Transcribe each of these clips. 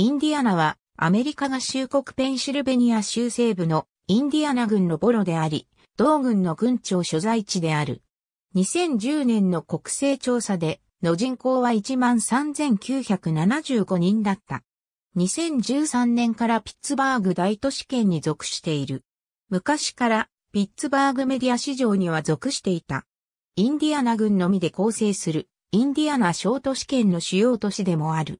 インディアナはアメリカ合衆国ペンシルベニア州西部のインディアナ軍のボロであり、同軍の軍庁所在地である。2010年の国勢調査での人口は13,975人だった。2013年からピッツバーグ大都市圏に属している。昔からピッツバーグメディア市場には属していた。インディアナ軍のみで構成するインディアナ小都市圏の主要都市でもある。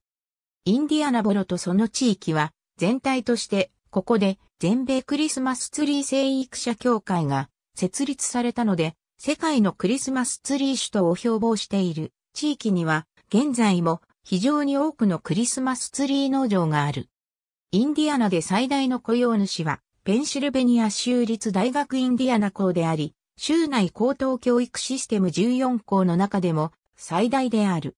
インディアナボロとその地域は、全体として、ここで全米クリスマスツリー生育者協会が設立されたので、世界のクリスマスツリー首都を標榜している地域には、現在も非常に多くのクリスマスツリー農場がある。インディアナで最大の雇用主は、ペンシルベニア州立大学インディアナ校であり、州内高等教育システム14校の中でも最大である。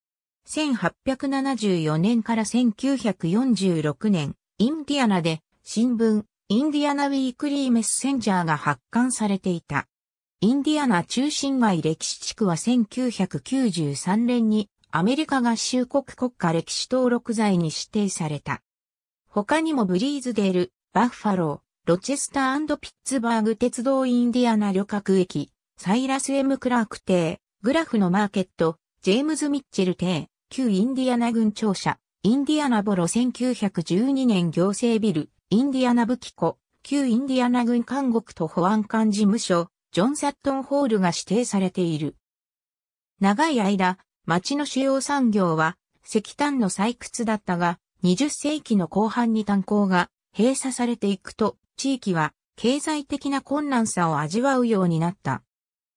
1874年から1946年、インディアナで新聞、インディアナウィークリーメッセンジャーが発刊されていた。インディアナ中心街歴史地区は1993年にアメリカ合衆国国家歴史登録財に指定された。他にもブリーズデール、バッファロー、ロチェスターピッツバーグ鉄道インディアナ旅客駅、サイラス・エム・クラーク邸、グラフのマーケット、ジェームズ・ミッチェル邸、旧インディアナ軍庁舎、インディアナボロ1912年行政ビル、インディアナ武器庫、旧インディアナ軍監獄と保安官事務所、ジョン・サットンホールが指定されている。長い間、町の主要産業は石炭の採掘だったが、20世紀の後半に炭鉱が閉鎖されていくと、地域は経済的な困難さを味わうようになった。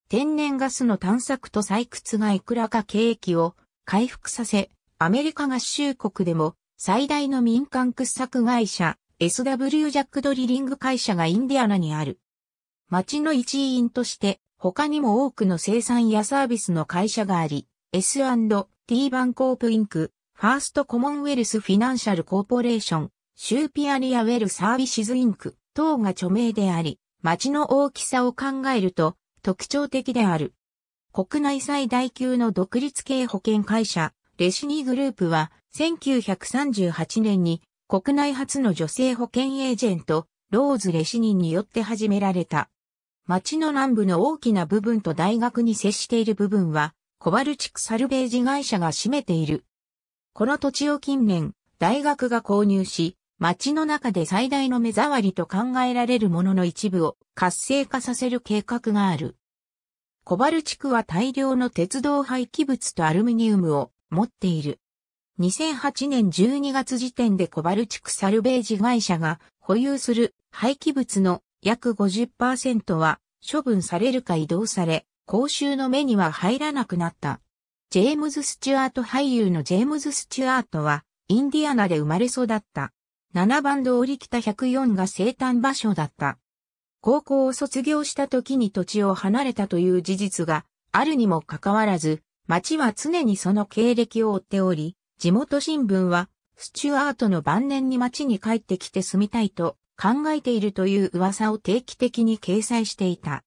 天然ガスの探索と採掘がいくらか景気を回復させ、アメリカ合衆国でも最大の民間掘削会社 SW ジャックドリリング会社がインディアナにある。町の一員として他にも多くの生産やサービスの会社があり、S&T バンコープインク、ファーストコモンウェルスフィナンシャルコーポレーション、シューピアリアウェルサービシズインク等が著名であり、町の大きさを考えると特徴的である。国内最大級の独立系保険会社、レシニーグループは、1938年に国内初の女性保険エージェント、ローズ・レシニーによって始められた。町の南部の大きな部分と大学に接している部分は、コバルチクサルベージ会社が占めている。この土地を近年、大学が購入し、町の中で最大の目障りと考えられるものの一部を活性化させる計画がある。コバル地区は大量の鉄道廃棄物とアルミニウムを持っている。2008年12月時点でコバル地区サルベージ会社が保有する廃棄物の約50%は処分されるか移動され、公衆の目には入らなくなった。ジェームズ・スチュアート俳優のジェームズ・スチュアートは、インディアナで生まれ育った。7番通り北104が生誕場所だった。高校を卒業した時に土地を離れたという事実があるにもかかわらず、町は常にその経歴を追っており、地元新聞は、スチュアートの晩年に町に帰ってきて住みたいと考えているという噂を定期的に掲載していた。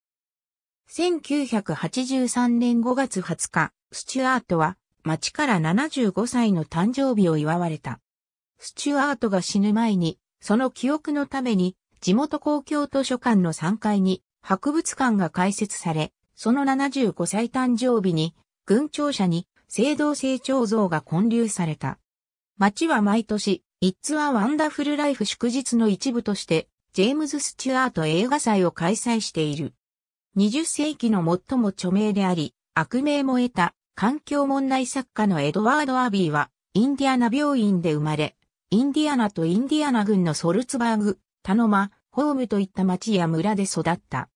1983年5月20日、スチュアートは町から75歳の誕生日を祝われた。スチュアートが死ぬ前に、その記憶のために地元公共図書館の3階に博物館が開設され、その75歳誕生日に、軍庁舎に青銅成長像が建立された。町は毎年、It's a Wonderful Life 祝日の一部として、ジェームズ・スチュアート映画祭を開催している。20世紀の最も著名であり、悪名も得た環境問題作家のエドワード・アビーは、インディアナ病院で生まれ、インディアナとインディアナ軍のソルツバーグタノ間、ホームといった町や村で育った。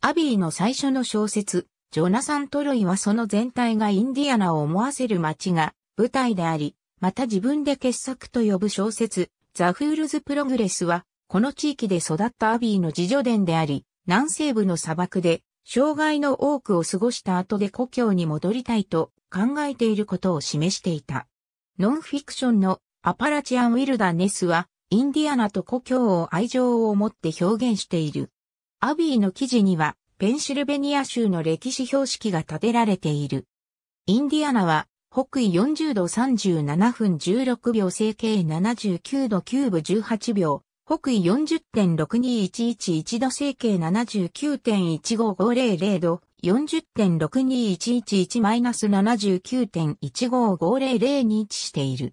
アビーの最初の小説、ジョナサン・トロイはその全体がインディアナを思わせる町が舞台であり、また自分で傑作と呼ぶ小説、ザ・フールズ・プログレスは、この地域で育ったアビーの自助伝であり、南西部の砂漠で、障害の多くを過ごした後で故郷に戻りたいと考えていることを示していた。ノンフィクションのアパラチアン・ウィルダネスは、インディアナと故郷を愛情を持って表現している。アビーの記事には、ペンシルベニア州の歴史標識が立てられている。インディアナは、北緯40度37分16秒整形79度9分18秒、北緯40.6211度整形79.15500度、40.62111-79.15500に位置している。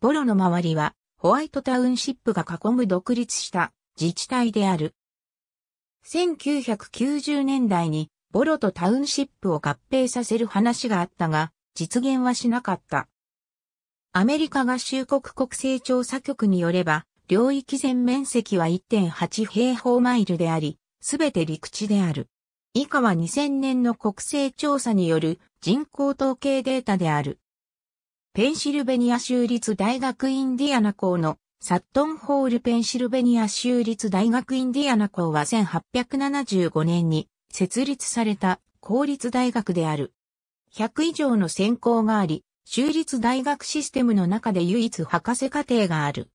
ボロの周りはホワイトタウンシップが囲む独立した自治体である。1990年代にボロとタウンシップを合併させる話があったが、実現はしなかった。アメリカ合衆国国勢調査局によれば、領域全面積は1.8平方マイルであり、すべて陸地である。以下は2000年の国勢調査による人口統計データである。ペンシルベニア州立大学インディアナ校のサットンホールペンシルベニア州立大学インディアナ校は1875年に設立された公立大学である。100以上の専攻があり、州立大学システムの中で唯一博士課程がある。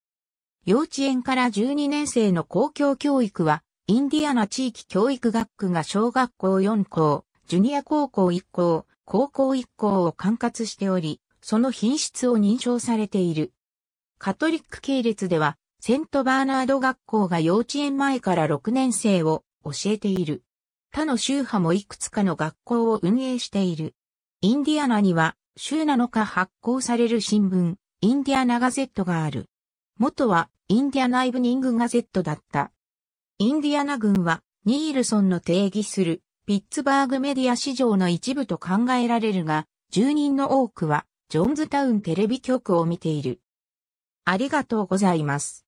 幼稚園から12年生の公共教育は、インディアナ地域教育学区が小学校4校、ジュニア高校1校、高校1校を管轄しており、その品質を認証されている。カトリック系列では、セントバーナード学校が幼稚園前から6年生を教えている。他の宗派もいくつかの学校を運営している。インディアナには、週7日発行される新聞、インディアナガゼットがある。元は、インディアナイブニングガゼットだった。インディアナ軍は、ニールソンの定義する、ピッツバーグメディア市場の一部と考えられるが、住人の多くは、ジョンズタウンテレビ局を見ている。ありがとうございます。